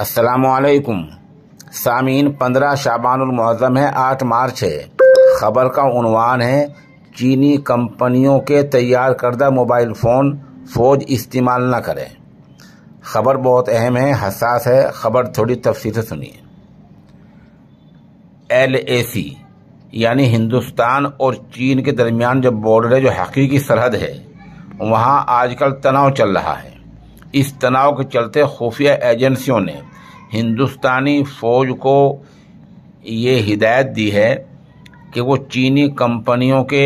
असलकुम सामीन पंद्रह शाबानमहर्रम है आठ मार्च है खबर का उनवान है चीनी कंपनियों के तैयार करदा मोबाइल फ़ोन फ़ौज इस्तेमाल न करें खबर बहुत अहम है हसास है खबर थोड़ी तफसील से सुनिए एल ए सी यानी हिंदुस्तान और चीन के दरमियान जो बॉर्डर है जो हकीकी सरहद है वहाँ आजकल तनाव चल रहा है इस तनाव के चलते खुफिया एजेंसियों ने हिंदुस्तानी फ़ौज को ये हिदायत दी है कि वो चीनी कंपनियों के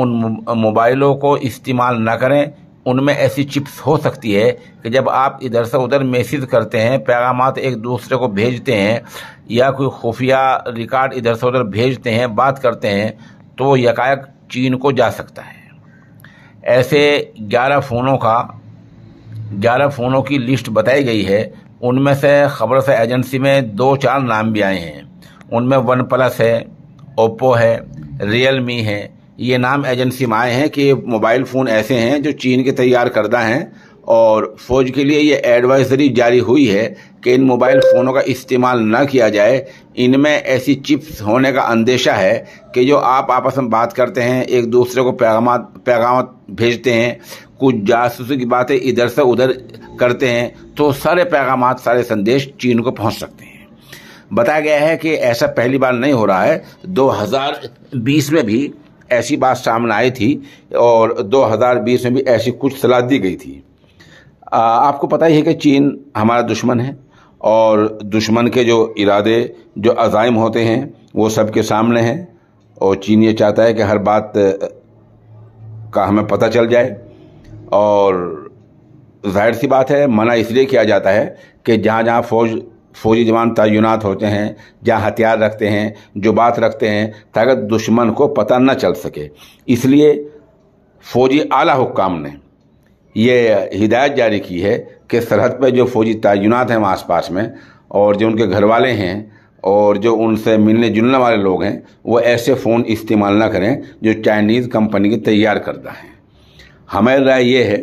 उन मोबाइलों को इस्तेमाल न करें उनमें ऐसी चिप्स हो सकती है कि जब आप इधर से उधर मैसेज करते हैं पैगाम एक दूसरे को भेजते हैं या कोई खुफिया रिकॉर्ड इधर से उधर भेजते हैं बात करते हैं तो यकायक चीन को जा सकता है ऐसे ग्यारह फ़ोनों का ग्यारह फ़ोनों की लिस्ट बताई गई है उनमें से खबर से एजेंसी में दो चार नाम भी आए हैं उनमें वन प्लस है ओप्पो है रियल मी है ये नाम एजेंसी में आए हैं कि मोबाइल फ़ोन ऐसे हैं जो चीन के तैयार करदा हैं और फौज के लिए ये एडवाइजरी जारी हुई है कि इन मोबाइल फ़ोनों का इस्तेमाल ना किया जाए इनमें ऐसी चिप्स होने का अंदेशा है कि जो आप आपस में बात करते हैं एक दूसरे को पैगाम पैगाम भेजते हैं कुछ जासूसी की बातें इधर से उधर करते हैं तो सारे पैगाम सारे संदेश चीन को पहुंच सकते हैं बताया गया है कि ऐसा पहली बार नहीं हो रहा है 2020 में भी ऐसी बात सामने आई थी और 2020 में भी ऐसी कुछ सलाह दी गई थी आ, आपको पता ही है कि चीन हमारा दुश्मन है और दुश्मन के जो इरादे जो अजाइम होते हैं वो सबके सामने हैं और चीन ये चाहता है कि हर बात का हमें पता चल जाए और जाहिर सी बात है मना इसलिए किया जाता है कि जहाँ जहाँ फौज फौजी जवान तैनात होते हैं जहाँ हथियार रखते हैं जो बात रखते हैं ताकि दुश्मन को पता न चल सके इसलिए फौजी आला हुकाम ने ये हिदायत जारी की है कि सरहद पर जो फौजी तैनात हैं वहाँ पास में और जो उनके घर वाले हैं और जो उनसे मिलने जुलने वाले लोग हैं वो ऐसे फ़ोन इस्तेमाल ना करें जो चाइनीज़ कंपनी के तैयार करता है हमारी राय ये है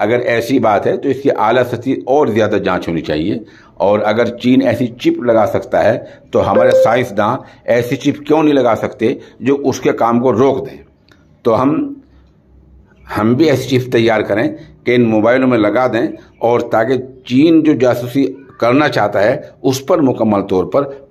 अगर ऐसी बात है तो इसकी आला सतह और ज़्यादा जांच होनी चाहिए और अगर चीन ऐसी चिप लगा सकता है तो हमारे साइंसदान ऐसी चिप क्यों नहीं लगा सकते जो उसके काम को रोक दें तो हम हम भी ऐसी चिप तैयार करें कि इन मोबाइलों में लगा दें और ताकि चीन जो जासूसी करना चाहता है उस पर मुकम्मल तौर पर